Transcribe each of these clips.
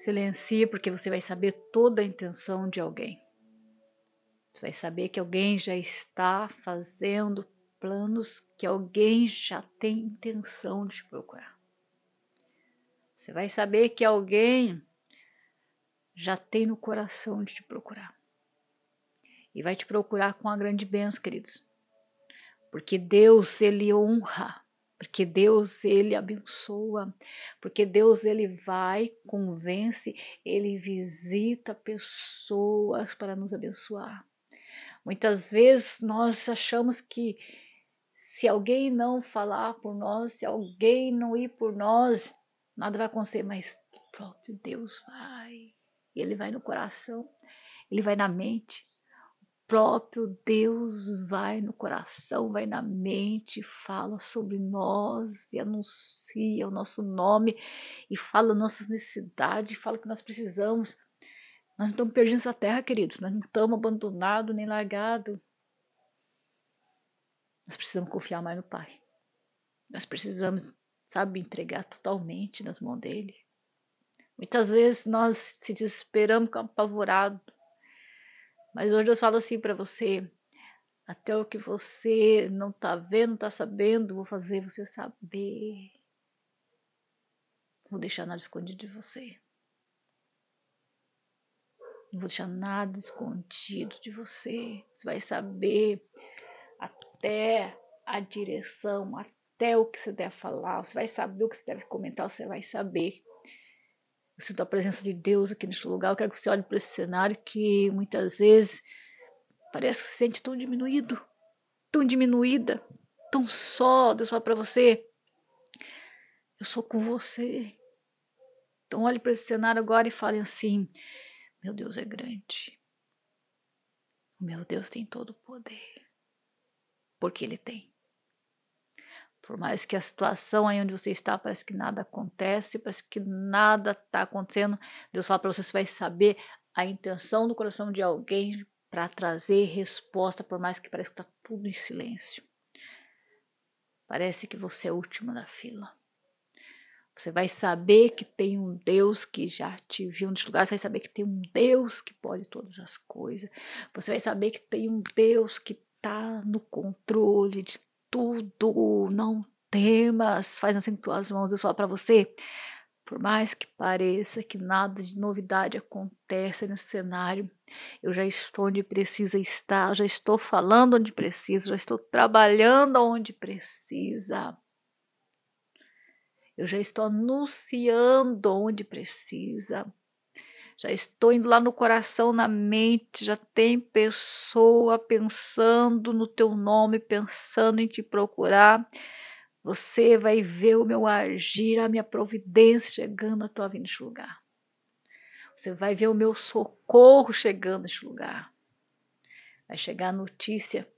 Silencie, porque você vai saber toda a intenção de alguém. Você vai saber que alguém já está fazendo planos, que alguém já tem intenção de te procurar. Você vai saber que alguém já tem no coração de te procurar. E vai te procurar com a grande bênção, queridos. Porque Deus, ele honra porque Deus ele abençoa, porque Deus ele vai, convence, ele visita pessoas para nos abençoar. Muitas vezes nós achamos que se alguém não falar por nós, se alguém não ir por nós, nada vai acontecer, mas próprio Deus vai. Ele vai no coração, ele vai na mente, próprio Deus vai no coração, vai na mente, fala sobre nós e anuncia o nosso nome e fala nossas necessidades, fala que nós precisamos. Nós não estamos perdidos na terra, queridos, nós não estamos abandonados nem largados. Nós precisamos confiar mais no Pai. Nós precisamos, sabe, entregar totalmente nas mãos dele. Muitas vezes nós se desesperamos, ficamos apavorados mas hoje eu falo assim para você: até o que você não tá vendo, tá sabendo, vou fazer você saber. Vou deixar nada escondido de você. Não vou deixar nada escondido de você. Você vai saber até a direção, até o que você deve falar. Você vai saber o que você deve comentar, você vai saber. Eu sinto a presença de Deus aqui neste lugar. Eu quero que você olhe para esse cenário que muitas vezes parece que se sente tão diminuído, tão diminuída, tão só. Deus fala para você: Eu sou com você. Então olhe para esse cenário agora e fale assim: Meu Deus é grande. Meu Deus tem todo o poder. Porque Ele tem. Por mais que a situação aí onde você está parece que nada acontece, parece que nada está acontecendo, Deus fala para você, você vai saber a intenção do coração de alguém para trazer resposta, por mais que pareça que está tudo em silêncio. Parece que você é o último da fila. Você vai saber que tem um Deus que já te viu nos lugares, você vai saber que tem um Deus que pode todas as coisas. Você vai saber que tem um Deus que está no controle de tudo, não temas, faz assim com tuas mãos, eu só para você. Por mais que pareça que nada de novidade acontece nesse cenário, eu já estou onde precisa estar, já estou falando onde precisa, já estou trabalhando onde precisa. Eu já estou anunciando onde precisa já estou indo lá no coração, na mente, já tem pessoa pensando no teu nome, pensando em te procurar. Você vai ver o meu agir, a minha providência chegando à tua vida neste lugar. Você vai ver o meu socorro chegando neste lugar. Vai chegar a notícia.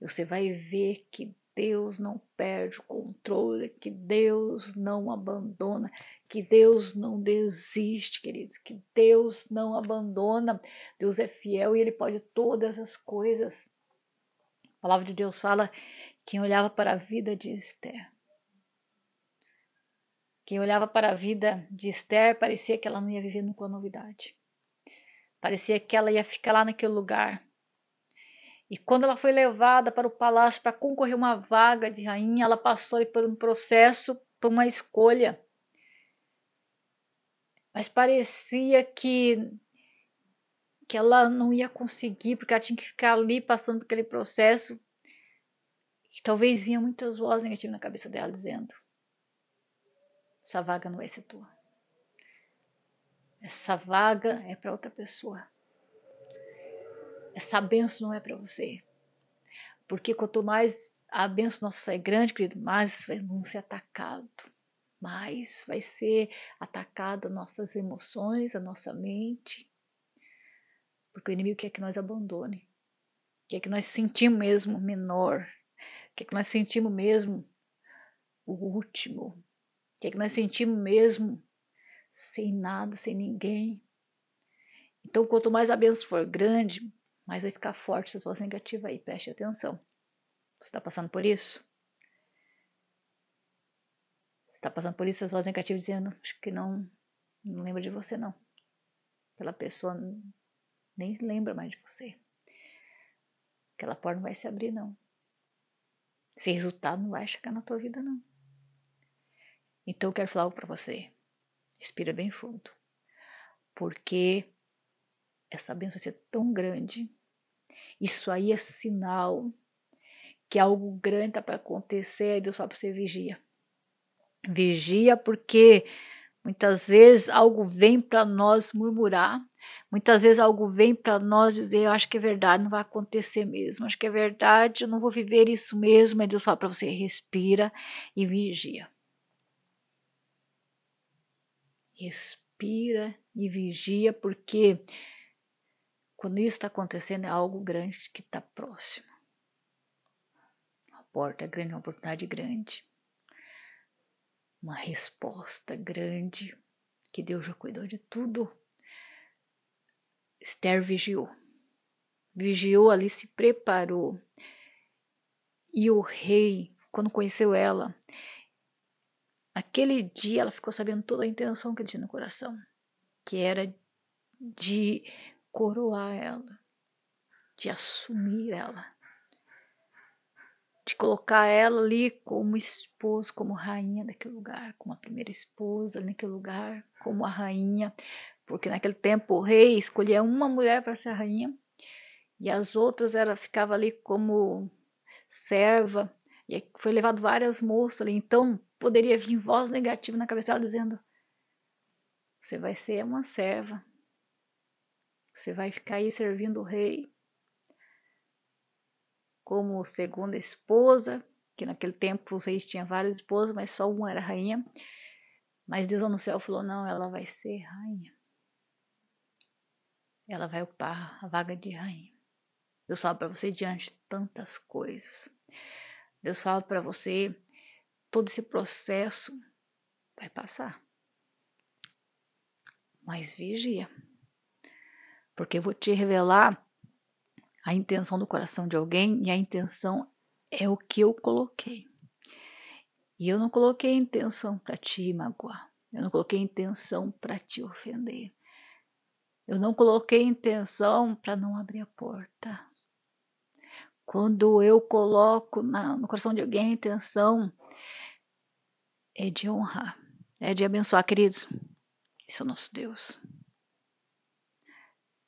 Você vai ver que Deus não perde o controle, que Deus não abandona, que Deus não desiste, queridos, que Deus não abandona. Deus é fiel e Ele pode todas as coisas. A palavra de Deus fala: quem olhava para a vida de Esther. Quem olhava para a vida de Esther parecia que ela não ia viver nunca a novidade. Parecia que ela ia ficar lá naquele lugar e quando ela foi levada para o palácio para concorrer uma vaga de rainha, ela passou por um processo, por uma escolha. Mas parecia que que ela não ia conseguir, porque ela tinha que ficar ali passando por aquele processo. E talvez vinha muitas vozes negativas na cabeça dela dizendo: essa vaga não vai ser tua. Essa vaga é para outra pessoa essa benção não é para você. Porque quanto mais a benção nossa é grande, querido, mais vamos ser atacados. Mais vai ser atacada nossas emoções, a nossa mente. Porque o inimigo quer que nós abandone. Quer que nós sentimos mesmo menor. Quer que nós sentimos mesmo o último. Quer que nós sentimos mesmo sem nada, sem ninguém. Então, quanto mais a benção for grande, mas vai ficar forte essa voz negativa aí, preste atenção. Você está passando por isso? Você está passando por isso, essas vozes negativas dizendo, acho que não, não lembra de você não. Aquela pessoa nem lembra mais de você. Aquela porta não vai se abrir não. Esse resultado não vai chegar na tua vida não. Então eu quero falar algo para você. Respira bem fundo. Porque essa benção vai ser tão grande. Isso aí é sinal que algo grande está para acontecer. Deus fala para você vigia. Vigia porque muitas vezes algo vem para nós murmurar. Muitas vezes algo vem para nós dizer, eu acho que é verdade, não vai acontecer mesmo. Acho que é verdade, eu não vou viver isso mesmo. Mas Deus fala para você, respira e vigia. Respira e vigia porque quando isso está acontecendo, é algo grande que está próximo. Uma porta grande, uma oportunidade grande. Uma resposta grande, que Deus já cuidou de tudo. Esther vigiou. Vigiou ali, se preparou. E o rei, quando conheceu ela, aquele dia ela ficou sabendo toda a intenção que ele tinha no coração, que era de coroar ela, de assumir ela, de colocar ela ali como esposa, como rainha daquele lugar, como a primeira esposa naquele lugar, como a rainha, porque naquele tempo o rei escolhia uma mulher para ser rainha e as outras ela ficava ali como serva e foi levado várias moças ali, então poderia vir voz negativa na cabeça dela dizendo você vai ser uma serva, você vai ficar aí servindo o rei como segunda esposa, que naquele tempo os reis tinham várias esposas, mas só uma era rainha. Mas Deus no céu falou: não, ela vai ser rainha. Ela vai ocupar a vaga de rainha. Deus fala para você diante de tantas coisas. Deus fala para você todo esse processo vai passar. Mas vigia porque eu vou te revelar a intenção do coração de alguém e a intenção é o que eu coloquei. E eu não coloquei intenção para te magoar. Eu não coloquei intenção para te ofender. Eu não coloquei intenção para não abrir a porta. Quando eu coloco na, no coração de alguém a intenção, é de honrar, é de abençoar, queridos. Isso é o nosso Deus.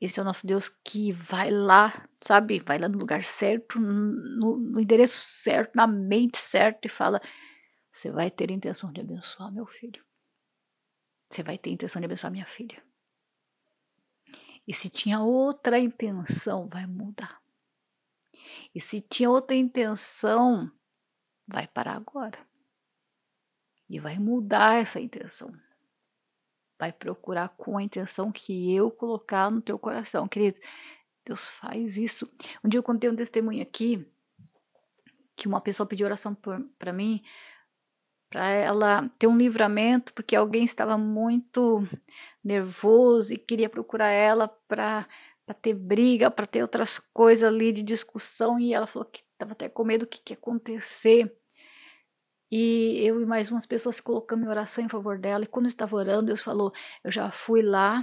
Esse é o nosso Deus que vai lá, sabe? Vai lá no lugar certo, no, no endereço certo, na mente certa e fala: Você vai ter intenção de abençoar meu filho. Você vai ter intenção de abençoar minha filha. E se tinha outra intenção, vai mudar. E se tinha outra intenção, vai parar agora. E vai mudar essa intenção vai procurar com a intenção que eu colocar no teu coração, queridos. Deus faz isso. Um dia eu contei um testemunho aqui que uma pessoa pediu oração para mim, para ela ter um livramento, porque alguém estava muito nervoso e queria procurar ela para para ter briga, para ter outras coisas ali de discussão, e ela falou que estava até com medo do que, que ia acontecer. E eu e mais umas pessoas colocando em oração em favor dela. E quando eu estava orando, Deus falou: Eu já fui lá.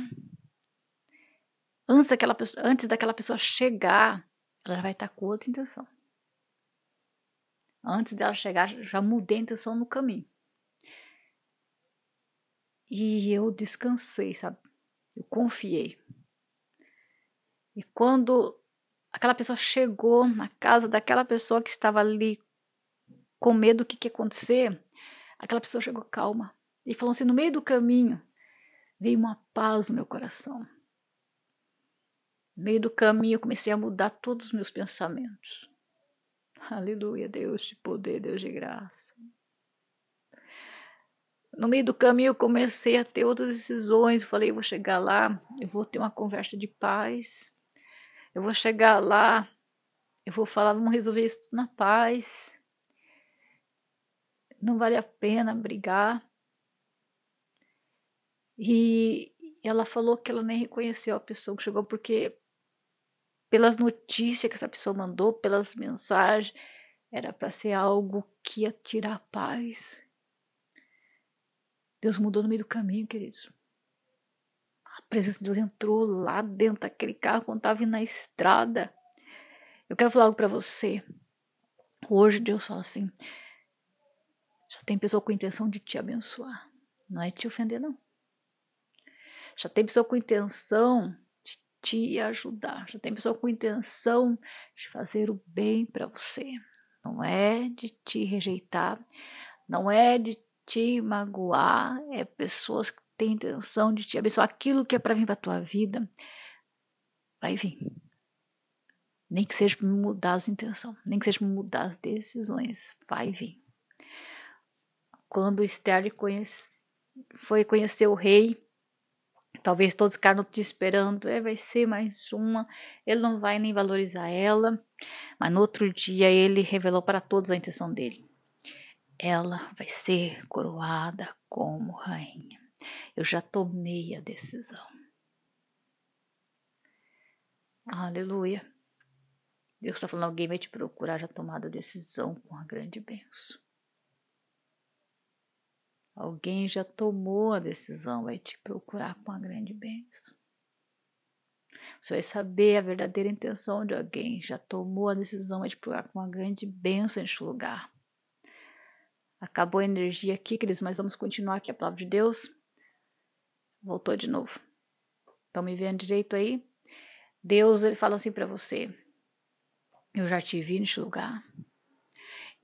Antes daquela pessoa, antes daquela pessoa chegar, ela já vai estar com outra intenção. Antes dela chegar, já mudei a intenção no caminho. E eu descansei, sabe? Eu confiei. E quando aquela pessoa chegou na casa daquela pessoa que estava ali com medo do que, que ia acontecer, aquela pessoa chegou calma e falou assim: no meio do caminho veio uma paz no meu coração. No meio do caminho eu comecei a mudar todos os meus pensamentos. Aleluia, Deus de poder, Deus de graça. No meio do caminho eu comecei a ter outras decisões. Eu falei, eu vou chegar lá, eu vou ter uma conversa de paz. Eu vou chegar lá, eu vou falar, vamos resolver isso tudo na paz não vale a pena brigar. E ela falou que ela nem reconheceu a pessoa que chegou, porque pelas notícias que essa pessoa mandou, pelas mensagens, era para ser algo que ia tirar a paz. Deus mudou no meio do caminho, queridos. A presença de Deus entrou lá dentro daquele carro quando estava indo na estrada. Eu quero falar algo para você. Hoje Deus fala assim: já tem pessoa com intenção de te abençoar, não é te ofender, não. Já tem pessoa com intenção de te ajudar, já tem pessoa com intenção de fazer o bem para você. Não é de te rejeitar, não é de te magoar, é pessoas que têm intenção de te abençoar. Aquilo que é para vir para tua vida vai vir. Nem que seja mudar as intenções, nem que seja mudar as decisões, vai vir quando Esther conhece, foi conhecer o rei, talvez todos ficaram te esperando, é, vai ser mais uma, ele não vai nem valorizar ela, mas no outro dia ele revelou para todos a intenção dele. Ela vai ser coroada como rainha. Eu já tomei a decisão. Aleluia. Deus está falando, alguém vai te procurar já tomada a decisão com a grande bênção. Alguém já tomou a decisão, vai te procurar com uma grande bênção. Você vai saber a verdadeira intenção de alguém, já tomou a decisão, vai te procurar com uma grande bênção neste lugar. Acabou a energia aqui, queridos, mas vamos continuar aqui a palavra de Deus. Voltou de novo. Estão me vendo direito aí? Deus, ele fala assim para você: Eu já te vi neste lugar.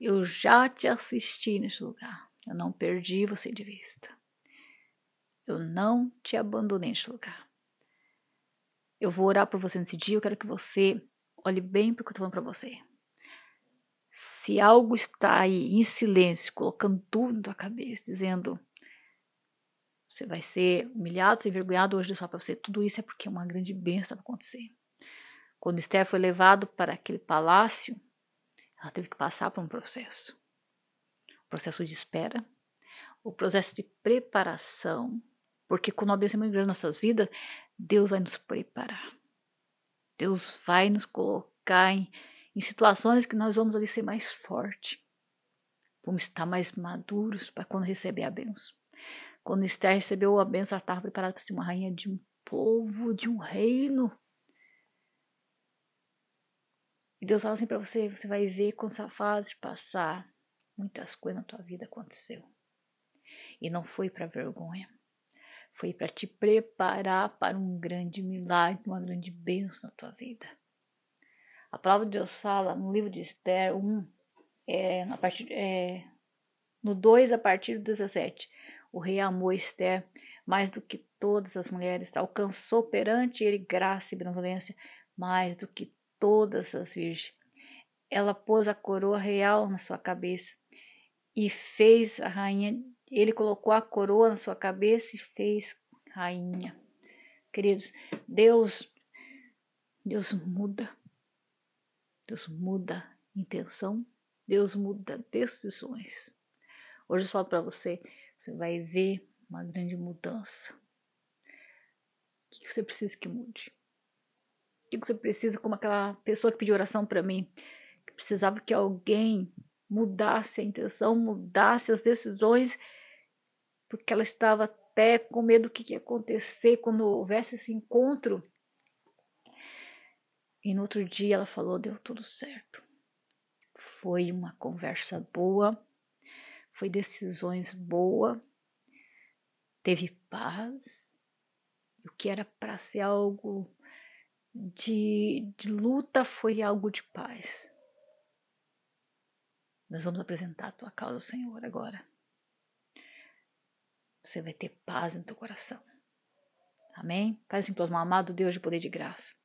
Eu já te assisti neste lugar. Eu não perdi você de vista. Eu não te abandonei neste lugar. Eu vou orar por você nesse dia. Eu quero que você olhe bem para o que eu estou falando para você. Se algo está aí em silêncio, colocando tudo na tua cabeça, dizendo você vai ser humilhado, ser envergonhado hoje só para você, tudo isso é porque uma grande bênção estava acontecendo. Quando Esther foi levado para aquele palácio, ela teve que passar por um processo processo de espera, o processo de preparação, porque quando nós estamos em nossas vidas, Deus vai nos preparar. Deus vai nos colocar em, em situações que nós vamos ali ser mais forte. Vamos estar mais maduros para quando receber a benção. Quando Esther recebeu a benção, ela estava preparada para ser uma rainha de um povo, de um reino. E Deus fala assim para você: você vai ver quando essa fase passar, Muitas coisas na tua vida aconteceu. E não foi para vergonha. Foi para te preparar para um grande milagre, uma grande bênção na tua vida. A palavra de Deus fala no livro de Esther 1, é, na parte, é, no 2, a partir do 17. O rei amou Esther mais do que todas as mulheres, alcançou perante ele graça e benevolência mais do que todas as virgens ela pôs a coroa real na sua cabeça e fez a rainha. Ele colocou a coroa na sua cabeça e fez rainha. Queridos, Deus, Deus muda. Deus muda intenção, Deus muda decisões. Hoje eu falo para você, você vai ver uma grande mudança. O que você precisa que mude? O que você precisa, como aquela pessoa que pediu oração para mim? Precisava que alguém mudasse a intenção, mudasse as decisões, porque ela estava até com medo do que ia acontecer quando houvesse esse encontro. E no outro dia ela falou: deu tudo certo. Foi uma conversa boa, foi decisões boas, teve paz. O que era para ser algo de, de luta foi algo de paz. Nós vamos apresentar a tua causa ao Senhor agora. Você vai ter paz no teu coração. Amém? Pai Simples, amado Deus de poder de graça.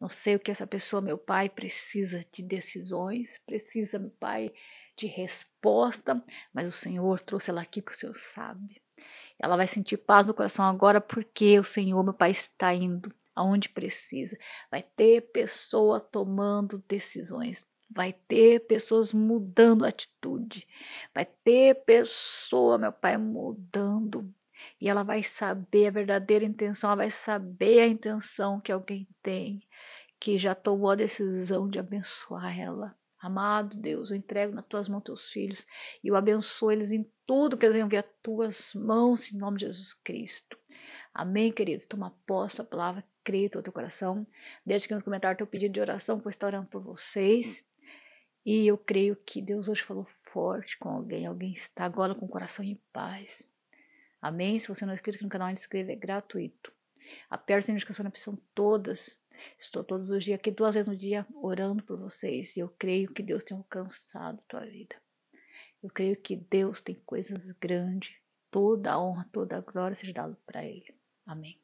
Não sei o que essa pessoa, meu pai, precisa de decisões, precisa, meu pai, de resposta, mas o Senhor trouxe ela aqui porque o Senhor sabe. Ela vai sentir paz no coração agora porque o Senhor, meu pai, está indo aonde precisa. Vai ter pessoa tomando decisões Vai ter pessoas mudando atitude. Vai ter pessoa, meu pai, mudando. E ela vai saber a verdadeira intenção, ela vai saber a intenção que alguém tem, que já tomou a decisão de abençoar ela. Amado Deus, eu entrego nas tuas mãos teus filhos e eu abençoo eles em tudo que eles ver as tuas mãos, em nome de Jesus Cristo. Amém, queridos? Toma posse a palavra, crê no teu coração. Deixa aqui nos comentários teu pedido de oração, pois estou orando por vocês. E eu creio que Deus hoje falou forte com alguém, alguém está agora com o coração em paz. Amém? Se você não é inscrito aqui no canal, inscreva, é gratuito. Aperte a notificação na né, opção todas. Estou todos os dias aqui, duas vezes no dia, orando por vocês. E eu creio que Deus tem alcançado a tua vida. Eu creio que Deus tem coisas grandes. Toda a honra, toda a glória seja dada para Ele. Amém.